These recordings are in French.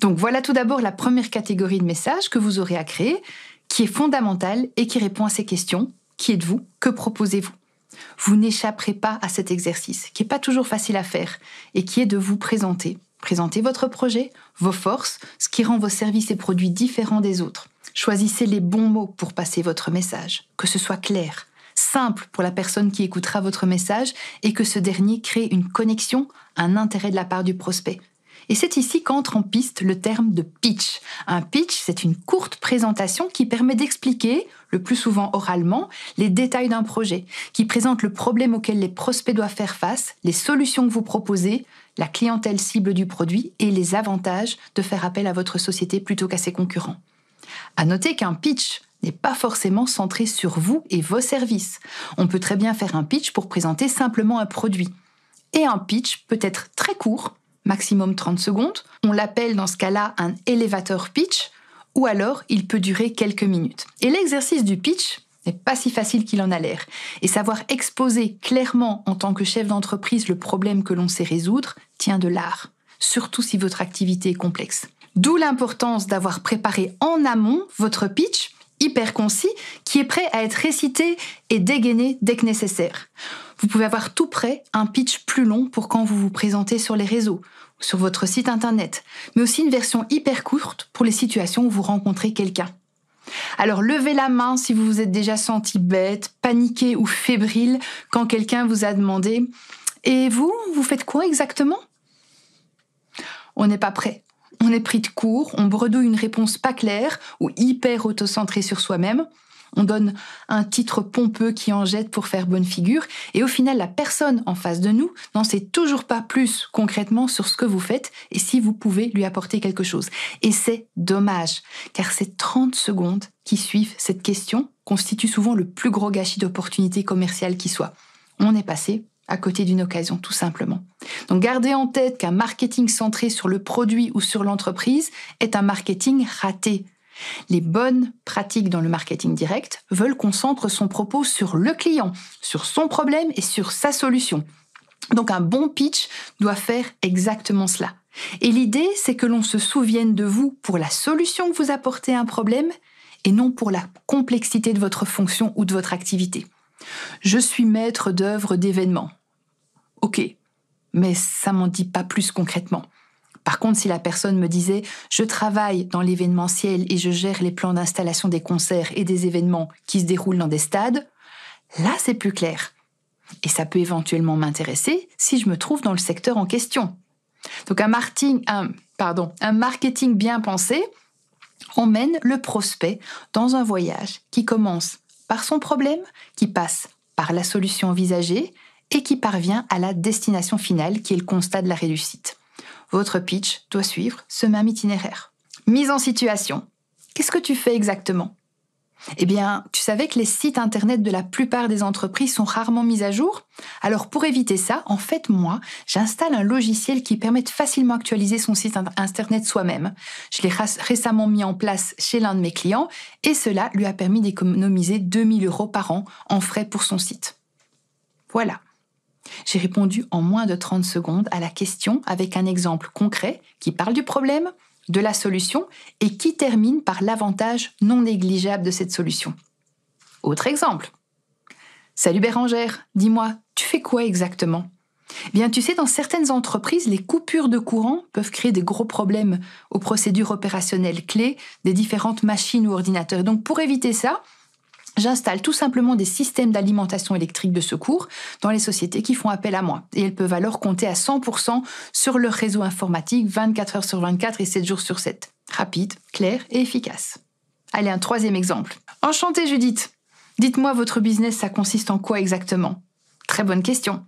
Donc voilà tout d'abord la première catégorie de messages que vous aurez à créer, qui est fondamentale et qui répond à ces questions. Qui êtes-vous Que proposez-vous Vous, n'échapperez pas à cet exercice, qui n'est pas toujours facile à faire, et qui est de vous présenter. Présentez votre projet, vos forces, ce qui rend vos services et produits différents des autres. Choisissez les bons mots pour passer votre message, que ce soit clair, simple pour la personne qui écoutera votre message et que ce dernier crée une connexion, un intérêt de la part du prospect. Et c'est ici qu'entre en piste le terme de pitch. Un pitch, c'est une courte présentation qui permet d'expliquer, le plus souvent oralement, les détails d'un projet, qui présente le problème auquel les prospects doivent faire face, les solutions que vous proposez, la clientèle cible du produit et les avantages de faire appel à votre société plutôt qu'à ses concurrents. À noter qu'un pitch n'est pas forcément centré sur vous et vos services. On peut très bien faire un pitch pour présenter simplement un produit. Et un pitch peut être très court, maximum 30 secondes. On l'appelle dans ce cas-là un élévateur pitch, ou alors il peut durer quelques minutes. Et l'exercice du pitch n'est pas si facile qu'il en a l'air. Et savoir exposer clairement en tant que chef d'entreprise le problème que l'on sait résoudre tient de l'art, surtout si votre activité est complexe. D'où l'importance d'avoir préparé en amont votre pitch hyper concis qui est prêt à être récité et dégainé dès que nécessaire. Vous pouvez avoir tout prêt un pitch plus long pour quand vous vous présentez sur les réseaux sur votre site internet, mais aussi une version hyper courte pour les situations où vous rencontrez quelqu'un. Alors levez la main si vous vous êtes déjà senti bête, paniqué ou fébrile quand quelqu'un vous a demandé ⁇ Et vous, vous faites quoi exactement ?⁇ On n'est pas prêt on est pris de court, on bredouille une réponse pas claire ou hyper autocentrée sur soi-même. On donne un titre pompeux qui en jette pour faire bonne figure, et au final, la personne en face de nous n'en sait toujours pas plus concrètement sur ce que vous faites et si vous pouvez lui apporter quelque chose. Et c'est dommage, car ces 30 secondes qui suivent cette question constituent souvent le plus gros gâchis d'opportunités commerciales qui soit. On est passé à côté d'une occasion, tout simplement. Donc gardez en tête qu'un marketing centré sur le produit ou sur l'entreprise est un marketing raté. Les bonnes pratiques dans le marketing direct veulent qu'on centre son propos sur le client, sur son problème et sur sa solution. Donc un bon pitch doit faire exactement cela. Et l'idée, c'est que l'on se souvienne de vous pour la solution que vous apportez à un problème et non pour la complexité de votre fonction ou de votre activité. Je suis maître d'œuvre d'événements. Ok, mais ça m'en dit pas plus concrètement. Par contre, si la personne me disait je travaille dans l'événementiel et je gère les plans d'installation des concerts et des événements qui se déroulent dans des stades, là c'est plus clair. Et ça peut éventuellement m'intéresser si je me trouve dans le secteur en question. Donc un, marketing, un marketing bien pensé emmène le prospect dans un voyage qui commence par son problème, qui passe par la solution envisagée et qui parvient à la destination finale qui est le constat de la réussite. Votre pitch doit suivre ce même itinéraire. Mise en situation. Qu'est-ce que tu fais exactement eh bien, tu savais que les sites internet de la plupart des entreprises sont rarement mis à jour Alors pour éviter ça, en fait, moi, j'installe un logiciel qui permet de facilement actualiser son site internet soi-même. Je l'ai récemment mis en place chez l'un de mes clients et cela lui a permis d'économiser 2000 euros par an en frais pour son site. Voilà. J'ai répondu en moins de 30 secondes à la question avec un exemple concret qui parle du problème, de la solution et qui termine par l'avantage non négligeable de cette solution. Autre exemple. Salut Bérangère, dis-moi, tu fais quoi exactement eh Bien, tu sais, dans certaines entreprises, les coupures de courant peuvent créer des gros problèmes aux procédures opérationnelles clés des différentes machines ou ordinateurs. Donc, pour éviter ça, J'installe tout simplement des systèmes d'alimentation électrique de secours dans les sociétés qui font appel à moi. Et elles peuvent alors compter à 100% sur leur réseau informatique 24 heures sur 24 et 7 jours sur 7. Rapide, clair et efficace. Allez, un troisième exemple. Enchantée Judith. Dites-moi votre business, ça consiste en quoi exactement Très bonne question.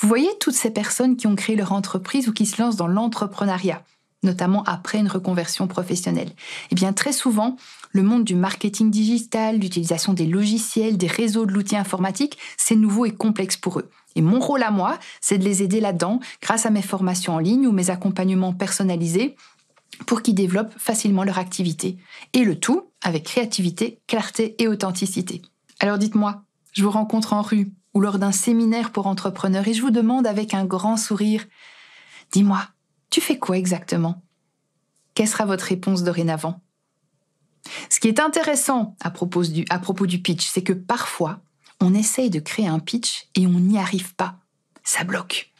Vous voyez toutes ces personnes qui ont créé leur entreprise ou qui se lancent dans l'entrepreneuriat notamment après une reconversion professionnelle Eh bien, très souvent, le monde du marketing digital, l'utilisation des logiciels, des réseaux, de l'outil informatique, c'est nouveau et complexe pour eux. Et mon rôle à moi, c'est de les aider là-dedans grâce à mes formations en ligne ou mes accompagnements personnalisés pour qu'ils développent facilement leur activité. Et le tout avec créativité, clarté et authenticité. Alors dites-moi, je vous rencontre en rue ou lors d'un séminaire pour entrepreneurs et je vous demande avec un grand sourire, dis-moi, tu fais quoi exactement Quelle sera votre réponse dorénavant Ce qui est intéressant à propos du, à propos du pitch, c'est que parfois, on essaye de créer un pitch et on n'y arrive pas. Ça bloque.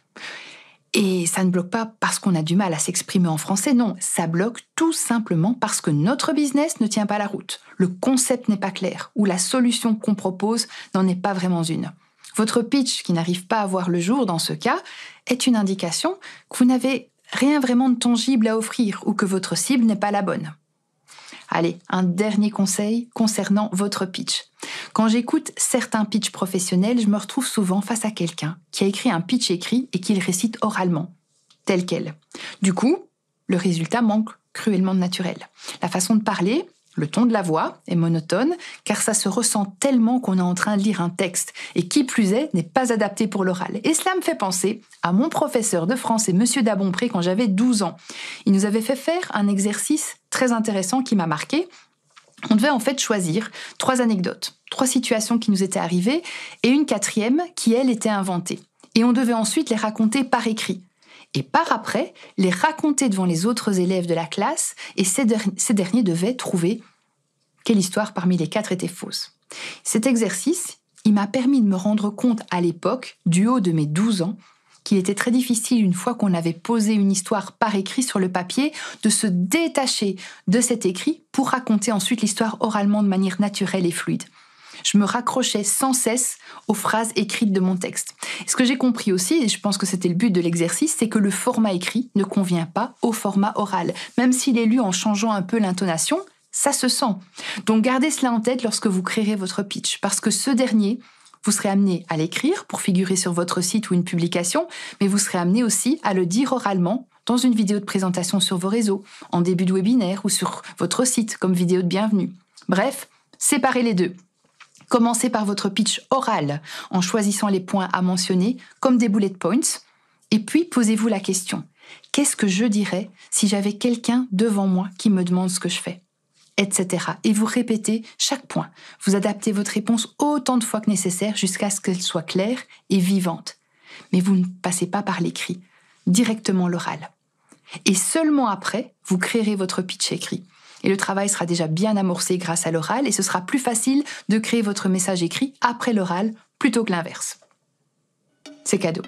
Et ça ne bloque pas parce qu'on a du mal à s'exprimer en français, non, ça bloque tout simplement parce que notre business ne tient pas la route. Le concept n'est pas clair ou la solution qu'on propose n'en est pas vraiment une. Votre pitch qui n'arrive pas à voir le jour dans ce cas est une indication que vous n'avez rien vraiment de tangible à offrir ou que votre cible n'est pas la bonne. Allez, un dernier conseil concernant votre pitch. Quand j'écoute certains pitchs professionnels, je me retrouve souvent face à quelqu'un qui a écrit un pitch écrit et qu'il récite oralement, tel quel. Du coup, le résultat manque cruellement de naturel. La façon de parler, le ton de la voix est monotone car ça se ressent tellement qu'on est en train de lire un texte et qui plus est n'est pas adapté pour l'oral. Et cela me fait penser à mon professeur de français, Monsieur Dabompré, quand j'avais 12 ans. Il nous avait fait faire un exercice très intéressant qui m'a marqué. On devait en fait choisir trois anecdotes, trois situations qui nous étaient arrivées et une quatrième qui, elle, était inventée. Et on devait ensuite les raconter par écrit et par après les raconter devant les autres élèves de la classe et ces, derniers devaient trouver quelle histoire parmi les quatre était fausse. Cet exercice, il m'a permis de me rendre compte à l'époque, du haut de mes 12 ans, qu'il était très difficile, une fois qu'on avait posé une histoire par écrit sur le papier, de se détacher de cet écrit pour raconter ensuite l'histoire oralement de manière naturelle et fluide je me raccrochais sans cesse aux phrases écrites de mon texte. ce que j'ai compris aussi, et je pense que c'était le but de l'exercice, c'est que le format écrit ne convient pas au format oral. Même s'il est lu en changeant un peu l'intonation, ça se sent. Donc gardez cela en tête lorsque vous créerez votre pitch, parce que ce dernier, vous serez amené à l'écrire pour figurer sur votre site ou une publication, mais vous serez amené aussi à le dire oralement dans une vidéo de présentation sur vos réseaux, en début de webinaire ou sur votre site comme vidéo de bienvenue. Bref, séparez les deux. Commencez par votre pitch oral en choisissant les points à mentionner comme des bullet points. Et puis posez-vous la question, qu'est-ce que je dirais si j'avais quelqu'un devant moi qui me demande ce que je fais etc. Et vous répétez chaque point. Vous adaptez votre réponse autant de fois que nécessaire jusqu'à ce qu'elle soit claire et vivante. Mais vous ne passez pas par l'écrit, directement l'oral. Et seulement après, vous créerez votre pitch écrit et le travail sera déjà bien amorcé grâce à l'oral et ce sera plus facile de créer votre message écrit après l'oral plutôt que l'inverse. C'est cadeau.